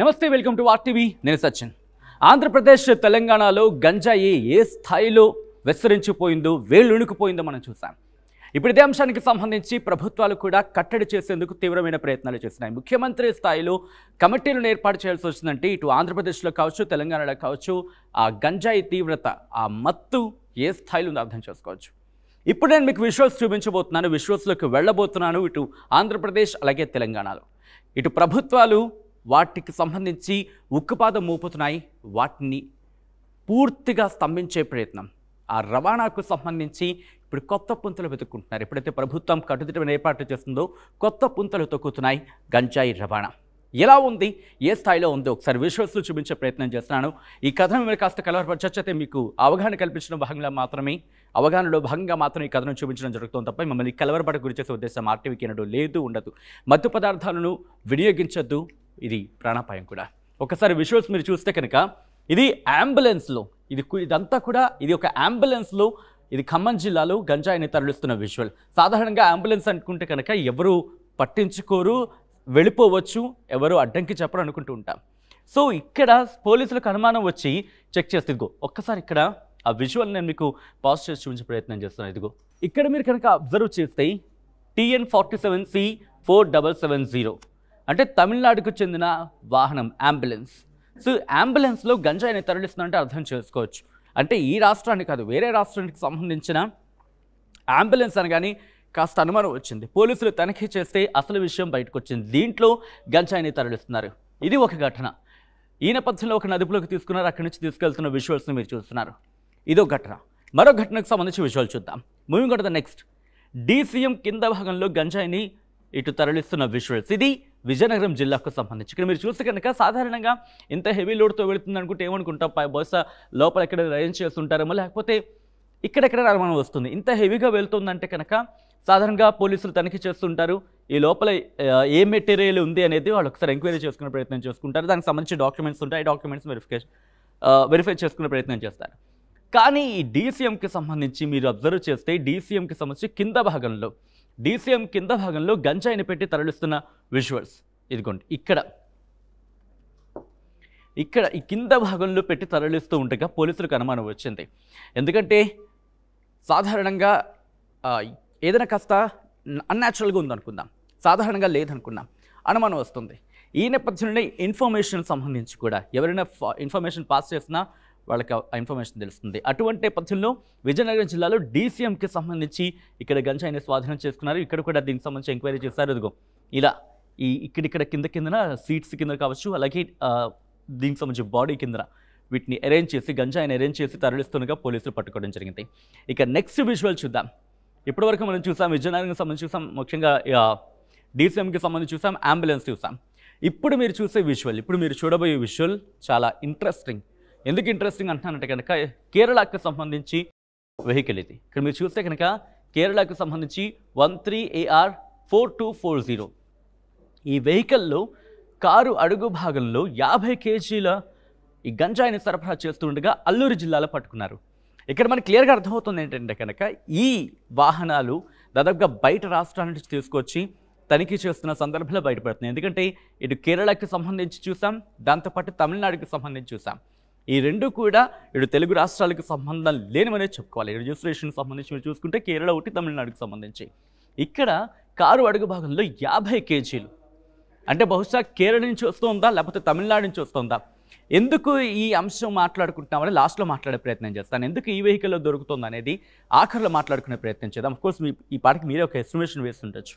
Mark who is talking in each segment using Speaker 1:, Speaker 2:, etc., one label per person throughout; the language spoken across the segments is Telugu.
Speaker 1: నమస్తే వెల్కమ్ టు ఆర్టీవీ నేను సచిన్ ఆంధ్రప్రదేశ్ తెలంగాణలో గంజాయి ఏ స్థాయిలో విస్తరించిపోయిందో వేళ్ళుణుకుపోయిందో మనం చూసాం ఇప్పుడు ఇదే అంశానికి సంబంధించి ప్రభుత్వాలు కూడా కట్టడి చేసేందుకు తీవ్రమైన ప్రయత్నాలు చేస్తున్నాయి ముఖ్యమంత్రి స్థాయిలో కమిటీలను ఏర్పాటు చేయాల్సి వచ్చిందంటే ఇటు ఆంధ్రప్రదేశ్లో కావచ్చు తెలంగాణలో కావచ్చు ఆ గంజాయి తీవ్రత ఆ మత్తు ఏ స్థాయిలో ఉందో అర్థం చేసుకోవచ్చు ఇప్పుడు నేను మీకు విజువల్స్ చూపించబోతున్నాను విజువల్స్లోకి వెళ్ళబోతున్నాను ఇటు ఆంధ్రప్రదేశ్ అలాగే తెలంగాణలో ఇటు ప్రభుత్వాలు వాటికి సంబంధించి ఉక్కుపాదం మోపుతున్నాయి వాటిని పూర్తిగా స్తంభించే ప్రయత్నం ఆ రవాణాకు సంబంధించి ఇప్పుడు కొత్త పుంతలు వెతుక్కుంటున్నారు ఎప్పుడైతే ప్రభుత్వం కట్టుదిట్టమైన ఏర్పాట్లు చేస్తుందో కొత్త పుంతలు తొక్కుతున్నాయి గంజాయి రవాణా ఎలా ఉంది ఏ స్థాయిలో ఉందో ఒకసారి విజువల్స్లో చూపించే ప్రయత్నం చేస్తున్నాను ఈ కథను మీరు కాస్త కలవరపరచచ్చైతే మీకు అవగాహన కల్పించడం భాగంగా మాత్రమే అవగాహనలో భాగంగా మాత్రం ఈ కథను చూపించడం జరుగుతుంది తప్ప మిమ్మల్ని కలవరపడ గురి చేసే ఉద్దేశం ఆర్టీవీకి అనడం లేదు ఉండదు మత్తు పదార్థాలను వినియోగించద్దు ఇది ప్రాణాపాయం కూడా ఒకసారి విజువల్స్ మీరు చూస్తే కనుక ఇది అంబులెన్స్లో ఇది ఇదంతా కూడా ఇది ఒక అంబులెన్స్లో ఇది ఖమ్మం జిల్లాలో గంజాయిని తరలిస్తున్న విజువల్ సాధారణంగా అంబులెన్స్ అనుకుంటే కనుక ఎవరు పట్టించుకోరు వెళ్ళిపోవచ్చు ఎవరు అడ్డంకి చెప్పరు అనుకుంటూ ఉంటాం సో ఇక్కడ పోలీసులకు అనుమానం వచ్చి చెక్ చేస్తే ఇదిగో ఒక్కసారి ఇక్కడ ఆ విజువల్ నేను మీకు పాజ్ చేసి చూపించే ప్రయత్నం చేస్తున్నాను ఇదిగో ఇక్కడ మీరు కనుక అబ్జర్వ్ చేస్తే TN forty seven C four double seven zero అంటే తమిళనాడుకు చెందిన వాహనం అంబులెన్స్ సో అంబులెన్స్లో గంజాయిని తరలిస్తుందంటే అర్థం చేసుకోవచ్చు అంటే ఈ రాష్ట్రానికి కాదు వేరే రాష్ట్రానికి సంబంధించిన అంబులెన్స్ అనగానే కాస్త అనుమానం వచ్చింది పోలీసులు తనిఖీ చేస్తే అసలు విషయం బయటకు వచ్చింది దీంట్లో గంజాయిని తరలిస్తున్నారు ఇది ఒక ఘటన ఈ నేపథ్యంలో ఒక నదుపులోకి తీసుకున్నారు అక్కడి నుంచి తీసుకెళ్తున్న విజువల్స్ని మీరు చూస్తున్నారు ఇదో ఘటన మరో ఘటనకు సంబంధించి విజువల్ చూద్దాం మూవింగ్ ద నెక్స్ట్ డీసీఎం కింద భాగంలో గంజాయిని ఇటు తరలిస్తున్న విజువల్స్ ఇది విజయనగరం జిల్లాకు సంబంధించి ఇక్కడ మీరు చూస్తే కనుక సాధారణంగా ఇంత హెవీ లోడ్తో వెళుతుంది అనుకుంటే ఏమనుకుంటాం బహుశా లోపల ఎక్కడ అరేంజ్ చేస్తుంటారేమో లేకపోతే ఇక్కడెక్కడ రవాణా వస్తుంది ఇంత హెవీగా వెళ్తుందంటే కనుక సాధారణంగా పోలీసులు తనిఖీ చేస్తుంటారు ఈ లోపల ఏ మెటీరియల్ ఉంది అనేది వాళ్ళు ఒకసారి ఎంక్వైరీ చేసుకునే ప్రయత్నం చేసుకుంటారు దానికి సంబంధించి డాక్యుమెంట్స్ ఉంటాయి డాక్యుమెంట్స్ వెరిఫికేషన్ వెరిఫై చేసుకునే ప్రయత్నం చేస్తారు కానీ ఈ డీసీఎంకి సంబంధించి మీరు అబ్జర్వ్ చేస్తే డీసీఎంకి సంబంధించి కింద భాగంలో డీసీఎం కింద భాగంలో గంజాయిని పెట్టి తరలిస్తున్న విజువల్స్ ఇదిగోండి ఇక్కడ ఇక్కడ ఈ కింద భాగంలో పెట్టి తరలిస్తూ ఉండగా పోలీసులకు అనుమానం వచ్చింది ఎందుకంటే సాధారణంగా ఏదైనా కాస్త అన్యాచురల్గా ఉందనుకుందాం సాధారణంగా లేదనుకుందాం అనుమానం వస్తుంది ఈ నేపథ్యంలోనే ఇన్ఫర్మేషన్ సంబంధించి కూడా ఎవరైనా ఇన్ఫర్మేషన్ పాస్ చేసినా వాళ్ళకి ఆ ఇన్ఫర్మేషన్ తెలుస్తుంది అటువంటి పథ్యంలో విజయనగరం జిల్లాలో డీసీఎంకి సంబంధించి ఇక్కడ గంజాయిని స్వాధీనం చేసుకున్నారు ఇక్కడ కూడా దీనికి సంబంధించి ఎంక్వైరీ చేశారు ఇదిగో ఇలా ఈ ఇక్కడిక్కడ కింద కిందన సీట్స్ కింద కావచ్చు అలాగే దీనికి సంబంధించి బాడీ కిందన వీటిని అరేంజ్ చేసి గంజాయిని అరేంజ్ చేసి తరలిస్తుండగా పోలీసులు పట్టుకోవడం జరిగింది ఇక నెక్స్ట్ విజువల్ చూద్దాం ఇప్పటివరకు మనం చూసాం విజయనగరంకి సంబంధించి చూసాం ముఖ్యంగా డీసీఎంకి సంబంధించి చూసాం అంబులెన్స్ చూసాం ఇప్పుడు మీరు చూసే విజువల్ ఇప్పుడు మీరు చూడబోయే విజువల్ చాలా ఇంట్రెస్టింగ్ ఎందుకు ఇంట్రెస్టింగ్ అంటున్నానంటే కనుక కేరళకు సంబంధించి వెహికల్ ఇది ఇక్కడ మీరు చూస్తే కనుక కేరళకు సంబంధించి one three AR four two four zero ఈ వెహికల్లో కారు అడుగు భాగంలో యాభై కేజీల ఈ గంజాయిని సరఫరా చేస్తుండగా అల్లూరు జిల్లాలో పట్టుకున్నారు ఇక్కడ మనకి క్లియర్గా అర్థమవుతుంది ఏంటంటే కనుక ఈ వాహనాలు దాదాపుగా బయట రాష్ట్రాల నుంచి తీసుకొచ్చి తనిఖీ చేస్తున్న సందర్భంలో బయటపడుతున్నాయి ఎందుకంటే ఇటు కేరళకి సంబంధించి చూసాం దాంతోపాటు తమిళనాడుకి సంబంధించి చూసాం ఈ రెండు కూడా ఇటు తెలుగు రాష్ట్రాలకు సంబంధం లేనివనే చెప్పుకోవాలి ఇటు రిజిస్ట్రేషన్ సంబంధించి మీరు చూసుకుంటే కేరళ ఒకటి తమిళనాడుకు సంబంధించి ఇక్కడ కారు అడుగు భాగంలో యాభై కేజీలు అంటే బహుశా కేరళ నుంచి వస్తుందా లేకపోతే తమిళనాడు నుంచి వస్తుందా ఎందుకు ఈ అంశం మాట్లాడుకుంటున్నామని లాస్ట్లో మాట్లాడే ప్రయత్నం చేస్తాను ఎందుకు ఈ వెహికల్లో దొరుకుతుంది అనేది ఆఖరిలో మాట్లాడుకునే ప్రయత్నం చేద్దాం అఫ్కోర్స్ మీ ఈ పాటకి మీరే ఒక ఎస్టిమేషన్ వేస్తుండొచ్చు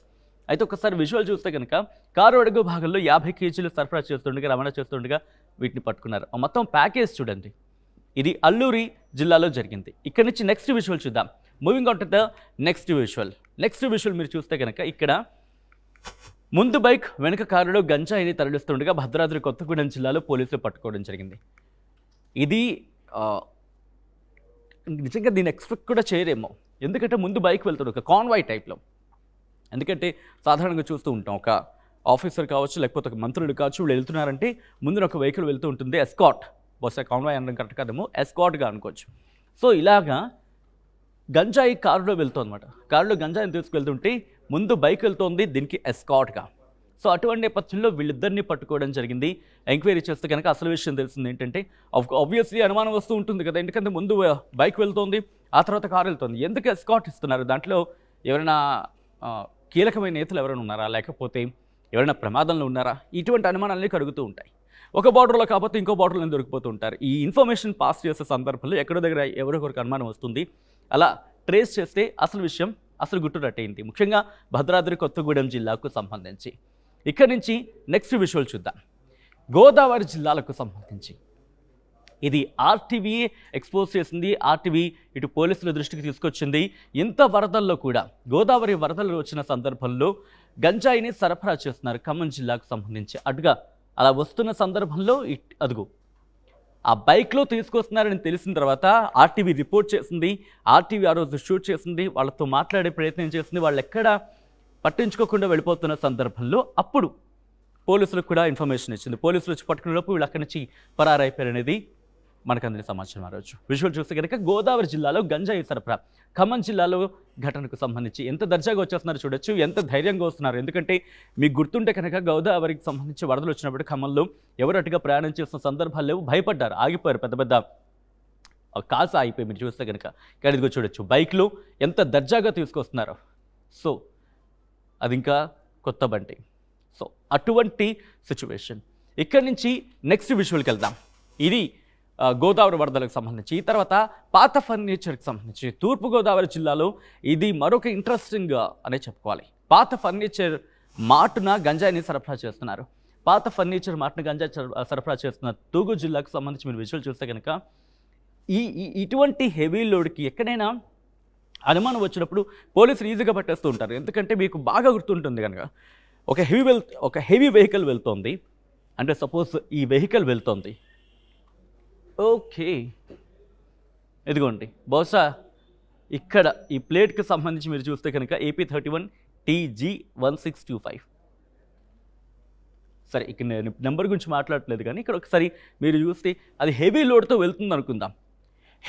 Speaker 1: అయితే ఒకసారి విజువల్ చూస్తే కనుక కారు అడుగు భాగంలో యాభై కేజీలు సరఫరా చేస్తుండగా రవాణా చేస్తుండగా వీటిని పట్టుకున్నారు మొత్తం ప్యాకేజ్ చూడండి ఇది అల్లూరి జిల్లాలో జరిగింది ఇక్కడ నుంచి నెక్స్ట్ విజువల్ చూద్దాం moving out the next visual next visual మీరు చూస్తే కనుక ఇక్కడ ముందు బైక్ వెనుక కారులో గంజాయిని తరలిస్తుండగా భద్రాద్రి కొత్తగూడెం జిల్లాలో పోలీసులు పట్టుకోవడం జరిగింది ఇది నిజంగా దీన్ని ఎక్స్పెక్ట్ కూడా చేయరేమో ఎందుకంటే ముందు బైక్ వెళ్తాడు ఒక కాన్వాయ్ టైప్లో ఎందుకంటే సాధారణంగా చూస్తూ ఉంటాం ఒక ఆఫీసర్ కావచ్చు లేకపోతే ఒక మంత్రులు కావచ్చు వీళ్ళు వెళ్తున్నారంటే ముందున ఒక వెహికల్ వెళ్తూ ఉంటుంది ఎస్కాట్ బహుశా కాన్వాయ్ అనడం కరెక్ట్ కాదేమో ఎస్కాట్గా అనుకోవచ్చు సో ఇలాగా గంజాయి కారులో వెళ్తుంది అనమాట కారులో గంజాయిని తీసుకువెళ్తుంటే ముందు బైక్ వెళ్తోంది దీనికి ఎస్కాట్గా సో అటువంటి నేపథ్యంలో వీళ్ళిద్దరిని పట్టుకోవడం జరిగింది ఎంక్వైరీ చేస్తే కనుక అసలు విషయం తెలిసింది ఏంటంటే ఆబ్వియస్లీ అనుమానం వస్తూ ఉంటుంది కదా ఎందుకంటే ముందు బైక్ వెళ్తోంది ఆ తర్వాత కారు వెళ్తుంది ఎందుకు ఎస్కాట్ ఇస్తున్నారు దాంట్లో ఎవరైనా కీలకమైన నేతలు ఎవరైనా ఉన్నారా లేకపోతే ఎవరైనా ప్రమాదంలో ఉన్నారా ఇటువంటి అనుమానాలని కడుగుతూ ఉంటాయి ఒక బార్డర్లో కాకపోతే ఇంకో బార్డర్లో దొరికిపోతూ ఉంటారు ఈ ఇన్ఫర్మేషన్ పాస్ చేసే సందర్భంలో ఎక్కడ దగ్గర ఎవరికొకరికి అనుమానం వస్తుంది అలా ట్రేస్ చేస్తే అసలు విషయం అసలు గుట్టునట్టయింది ముఖ్యంగా భద్రాద్రి కొత్తగూడెం జిల్లాకు సంబంధించి ఇక్కడి నుంచి నెక్స్ట్ విషయాలు చూద్దాం గోదావరి జిల్లాలకు సంబంధించి ఇది ఆర్టీవీ ఎక్స్పోజ్ చేసింది ఆర్టీవీ ఇటు పోలీసుల దృష్టికి తీసుకొచ్చింది ఇంత వరదల్లో కూడా గోదావరి వరదలు వచ్చిన సందర్భంలో గంజాయిని సరఫరా చేస్తున్నారు ఖమ్మం జిల్లాకు సంబంధించి అటుగా అలా వస్తున్న సందర్భంలో అదుగు ఆ బైక్లో తీసుకొస్తున్నారని తెలిసిన తర్వాత ఆర్టీవీ రిపోర్ట్ చేసింది ఆర్టీవీ ఆ రోజు షూట్ చేసింది వాళ్ళతో మాట్లాడే ప్రయత్నం చేసింది వాళ్ళు ఎక్కడ పట్టించుకోకుండా వెళ్ళిపోతున్న సందర్భంలో అప్పుడు పోలీసులకు కూడా ఇన్ఫర్మేషన్ ఇచ్చింది పోలీసులు వచ్చి పట్టుకునేలోపు వీళ్ళు అక్కడి నుంచి పరారైపోయారనేది మనకు అందిన సమాచారం మారవచ్చు విజువల్ చూస్తే కనుక గోదావరి జిల్లాలో గంజాయి సరఫరా ఖమ్మం జిల్లాలో ఘటనకు సంబంధించి ఎంత దర్జాగా వచ్చేస్తున్నారు చూడొచ్చు ఎంత ధైర్యంగా వస్తున్నారు ఎందుకంటే మీకు గుర్తుంటే కనుక గోదావరికి సంబంధించి వరదలు వచ్చినప్పుడు ఖమ్మంలో ఎవరు అటుగా ప్రయాణం చేస్తున్న సందర్భాలు లేవు భయపడ్డారు ఆగిపోయారు పెద్ద పెద్ద కాసు ఆగిపోయి మీరు చూస్తే కనుక కానీ చూడొచ్చు బైక్లు ఎంత దర్జాగా తీసుకొస్తున్నారు సో అది ఇంకా కొత్త బండి సో అటువంటి సిచ్యువేషన్ ఇక్కడి నుంచి నెక్స్ట్ విషువల్కి వెళ్దాం ఇది గోదావరి వరదలకు సంబంధించి ఈ తర్వాత పాత ఫర్నిచర్కి సంబంధించి తూర్పుగోదావరి జిల్లాలో ఇది మరొక ఇంట్రెస్టింగ్ అనే చెప్పుకోవాలి పాత ఫర్నిచర్ మాటున గంజాయిని సరఫరా చేస్తున్నారు పాత ఫర్నిచర్ మాటున గంజాయి సరఫరా చేస్తున్న తూగు జిల్లాకు సంబంధించి మీరు విజువల్ చూస్తే కనుక ఈ ఇటువంటి హెవీ లోడ్కి ఎక్కడైనా అనుమానం వచ్చినప్పుడు పోలీసులు ఈజీగా పట్టేస్తూ ఉంటారు ఎందుకంటే మీకు బాగా గుర్తుంటుంది కనుక ఒక హెవీ వెల్ ఒక హెవీ వెహికల్ వెళ్తోంది అంటే సపోజ్ ఈ వెహికల్ వెళ్తోంది ఓకే ఇదిగోండి బహుశా ఇక్కడ ఈ ప్లేట్కి సంబంధించి మీరు చూస్తే కనుక AP thirty one TG one six two five సరే ఇక్కడ నేను నెంబర్ గురించి మాట్లాడట్లేదు కానీ ఇక్కడ ఒకసారి మీరు చూస్తే అది హెవీ లోడ్తో వెళ్తుంది అనుకుందాం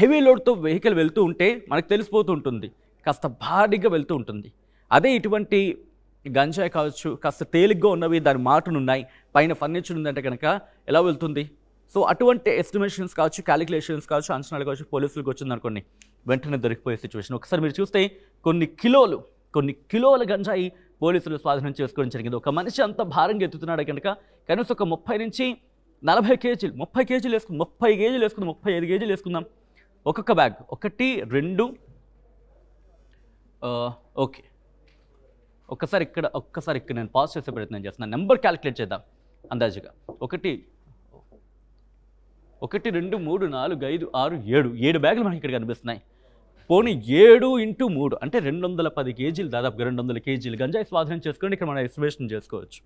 Speaker 1: హెవీ లోడ్తో వెహికల్ వెళ్తూ ఉంటే మనకు తెలిసిపోతూ ఉంటుంది కాస్త భారీగా వెళ్తూ ఉంటుంది అదే ఇటువంటి గంజాయి కావచ్చు కాస్త తేలిగ్గా ఉన్నవి దాని మాటలు ఉన్నాయి పైన ఫర్నిచర్ ఉందంటే కనుక ఎలా వెళ్తుంది సో అటువంటి ఎస్టిమేషన్స్ కావచ్చు క్యాలిక్యులేషన్స్ కావచ్చు అంచనాలు కావచ్చు పోలీసులకు వచ్చిందనుకోండి వెంటనే దొరికిపోయే సిచ్యువేషన్ ఒకసారి మీరు చూస్తే కొన్ని కిలోలు కొన్ని కిలోల గంజాయి పోలీసులు స్వాధీనం చేసుకోవడం జరిగింది ఒక మనిషి అంత భారంగా ఎత్తుతున్నాడు కనుక కనీసం ఒక ముప్పై నుంచి నలభై కేజీలు ముప్పై కేజీలు వేసుకుందాం ముప్పై కేజీలు వేసుకుందాం ముప్పై ఐదు కేజీలు వేసుకుందాం ఒక్కొక్క బ్యాగ్ ఒకటి రెండు ఓకే ఒక్కసారి ఇక్కడ ఒక్కసారి ఇక్కడ నేను పాజ్ చేసే ప్రయత్నం చేస్తున్నాను నెంబర్ క్యాలిక్యులేట్ చేద్దాం అందాజుగా ఒకటి ఒకటి రెండు మూడు నాలుగు ఐదు ఆరు ఏడు ఏడు బ్యాగులు మనకి ఇక్కడ కనిపిస్తున్నాయి పోనీ ఏడు ఇంటూ మూడు అంటే రెండు వందల పది కేజీలు దాదాపు రెండు వందల కేజీలు గంజాయి స్వాధీనం చేసుకొని ఇక్కడ మనం ఎస్టిమేషన్ చేసుకోవచ్చు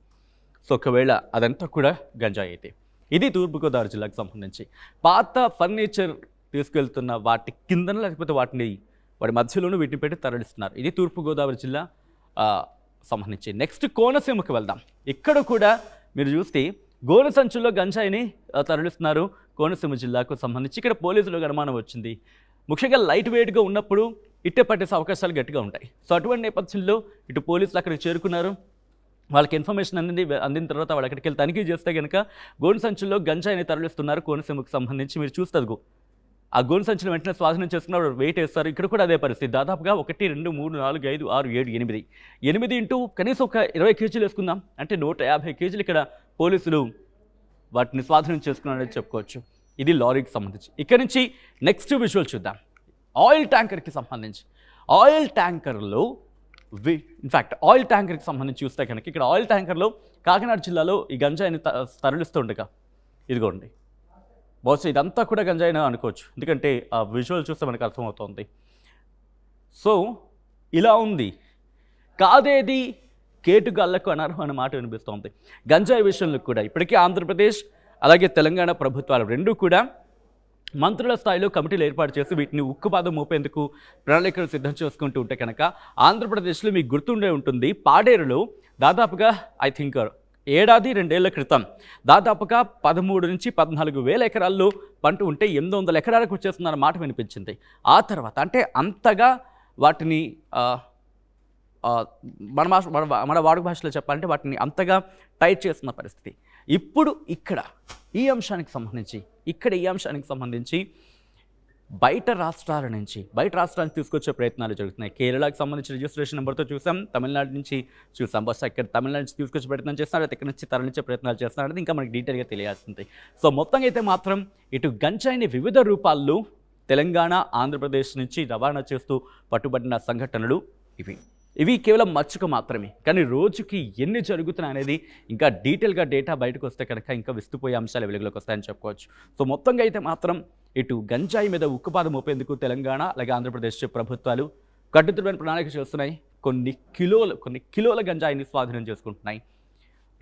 Speaker 1: సో ఒకవేళ అదంతా కూడా గంజాయి అయితే ఇది తూర్పుగోదావరి జిల్లాకు సంబంధించి పాత ఫర్నిచర్ తీసుకెళ్తున్న వాటి కిందన లేకపోతే వాటిని వాటి మధ్యలోనూ వీటిని పెట్టి తరలిస్తున్నారు ఇది తూర్పుగోదావరి జిల్లా సంబంధించి నెక్స్ట్ కోనసీమకు వెళ్దాం ఇక్కడ కూడా మీరు చూస్తే గోను సంచుల్లో గంజాయిని తరలిస్తున్నారు కోనసీమ జిల్లాకు సంబంధించి ఇక్కడ పోలీసులు గణమానం వచ్చింది ముఖ్యంగా లైట్ వెయిట్గా ఉన్నప్పుడు ఇట్టే పట్టేసే అవకాశాలు గట్టిగా ఉంటాయి సో అటువంటి నేపథ్యంలో ఇటు పోలీసులు అక్కడికి చేరుకున్నారు వాళ్ళకి ఇన్ఫర్మేషన్ అందింది అందిన తర్వాత వాళ్ళు అక్కడికి వెళ్ళి తనిఖీ చేస్తే కనుక గోను సంచుల్లో గంజాయిని తరలిస్తున్నారు కోనసీమకు సంబంధించి మీరు చూస్తారు ఆ గోను సంచులు వెంటనే స్వాధీనం వాళ్ళు వెయిట్ వేస్తారు ఇక్కడ కూడా అదే పరిస్థితి దాదాపుగా ఒకటి రెండు మూడు నాలుగు ఐదు ఆరు ఏడు ఎనిమిది ఎనిమిది ఇంటూ కనీసం ఒక ఇరవై కేజీలు వేసుకుందాం అంటే నూట యాభై కేజీలు ఇక్కడ పోలీసులు వాటిని స్వాధీనం చేసుకున్నాడని చెప్పుకోవచ్చు ఇది లారీకి సంబంధించి ఇక్కడ నుంచి నెక్స్ట్ విజువల్ చూద్దాం ఆయిల్ ట్యాంకర్కి సంబంధించి ఆయిల్ ట్యాంకర్లో వి ఇన్ఫ్యాక్ట్ ఆయిల్ ట్యాంకర్కి సంబంధించి చూస్తే కనుక ఇక్కడ ఆయిల్ ట్యాంకర్లో కాకినాడ జిల్లాలో ఈ గంజాయిని ఉండగా ఇదిగోండి బహుశా ఇదంతా కూడా గంజాయిన అనుకోవచ్చు ఎందుకంటే ఆ విజువల్ చూస్తే మనకు అర్థమవుతుంది సో ఇలా ఉంది కాదేది కేటుగాళ్లకు అనర్హం అనే మాట వినిపిస్తోంది గంజాయి విషయంలో కూడా ఇప్పటికీ ఆంధ్రప్రదేశ్ అలాగే తెలంగాణ ప్రభుత్వాలు రెండూ కూడా మంత్రుల స్థాయిలో కమిటీలు ఏర్పాటు చేసి వీటిని ఉక్కుపాదం మోపేందుకు ప్రణాళికలు సిద్ధం చేసుకుంటూ ఉంటే కనుక ఆంధ్రప్రదేశ్లో మీకు గుర్తుండే ఉంటుంది పాడేరులో దాదాపుగా ఐ థింక్ ఏడాది రెండేళ్ల క్రితం దాదాపుగా పదమూడు నుంచి పద్నాలుగు వేల ఎకరాల్లో పంట ఉంటే ఎనిమిది వందల ఎకరాలకు వచ్చేస్తుందన్న మాట వినిపించింది ఆ తర్వాత అంటే అంతగా వాటిని మన భాష మన వాడుక భాషలో చెప్పాలంటే వాటిని అంతగా టైట్ చేస్తున్న పరిస్థితి ఇప్పుడు ఇక్కడ ఈ అంశానికి సంబంధించి ఇక్కడ ఈ అంశానికి సంబంధించి బయట రాష్ట్రాల నుంచి బయట రాష్ట్రానికి తీసుకొచ్చే ప్రయత్నాలు జరుగుతున్నాయి కేరళకి సంబంధించి రిజిస్ట్రేషన్ నెంబర్తో చూసాం తమిళనాడు నుంచి చూసాం బస్ ఇక్కడ తమిళనాడు నుంచి తీసుకొచ్చే ప్రయత్నం చేస్తున్నారు అయితే ఇక్కడ నుంచి తరలించే ప్రయత్నాలు అనేది ఇంకా మనకి డీటెయిల్గా తెలియాల్సింది సో మొత్తంగా అయితే మాత్రం ఇటు గంజాయిని వివిధ రూపాల్లో తెలంగాణ ఆంధ్రప్రదేశ్ నుంచి రవాణా చేస్తూ పట్టుబడిన సంఘటనలు ఇవి ఇవి కేవలం మచ్చుక మాత్రమే కానీ రోజుకి ఎన్ని జరుగుతున్నాయి అనేది ఇంకా డీటెయిల్గా డేటా బయటకు వస్తే కనుక ఇంకా విస్తుపోయే అంశాలు వెలుగులోకి వస్తాయని చెప్పుకోవచ్చు సో మొత్తంగా అయితే మాత్రం ఇటు గంజాయి మీద ఉక్కుపాదం మోపేందుకు తెలంగాణ అలాగే ఆంధ్రప్రదేశ్ ప్రభుత్వాలు కట్టుతుడిపైన ప్రణాళిక చేస్తున్నాయి కొన్ని కిలోలు కొన్ని కిలోల గంజాయిని స్వాధీనం చేసుకుంటున్నాయి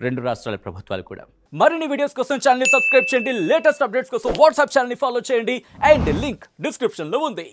Speaker 1: రెండు రాష్ట్రాల ప్రభుత్వాలు కూడా మరిన్ని వీడియోస్ కోసం ఛానల్ సబ్స్క్రైబ్ చేయండి లేటెస్ట్ అప్డేట్స్ కోసం వాట్సాప్ ఛానల్ని ఫాలో చేయండి అండ్ లింక్ డిస్క్రిప్షన్లో ఉంది